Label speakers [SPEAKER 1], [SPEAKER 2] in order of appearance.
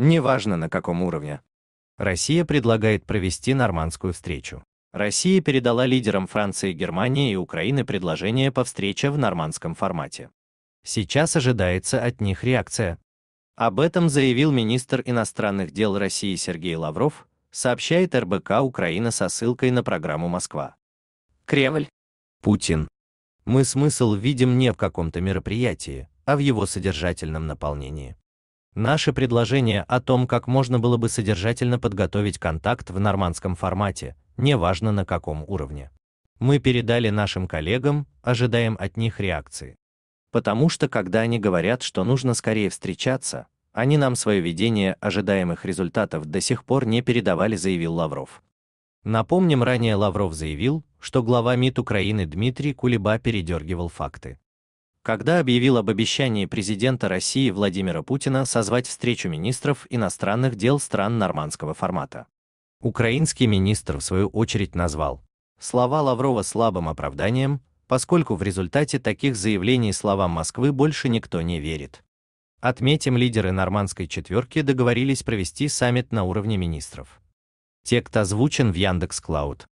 [SPEAKER 1] Неважно на каком уровне. Россия предлагает провести нормандскую встречу. Россия передала лидерам Франции, Германии и Украины предложение по встрече в нормандском формате. Сейчас ожидается от них реакция. Об этом заявил министр иностранных дел России Сергей Лавров, сообщает РБК Украина со ссылкой на программу Москва. Кремль. Путин. Мы смысл видим не в каком-то мероприятии, а в его содержательном наполнении. Наше предложение о том, как можно было бы содержательно подготовить контакт в нормандском формате, неважно на каком уровне. Мы передали нашим коллегам, ожидаем от них реакции. Потому что когда они говорят, что нужно скорее встречаться, они нам свое видение ожидаемых результатов до сих пор не передавали, заявил Лавров. Напомним, ранее Лавров заявил, что глава МИД Украины Дмитрий Кулеба передергивал факты когда объявил об обещании президента России Владимира Путина созвать встречу министров иностранных дел стран нормандского формата. Украинский министр в свою очередь назвал слова Лаврова слабым оправданием, поскольку в результате таких заявлений словам Москвы больше никто не верит. Отметим, лидеры нормандской четверки договорились провести саммит на уровне министров. Текст озвучен в Яндекс.Клауд.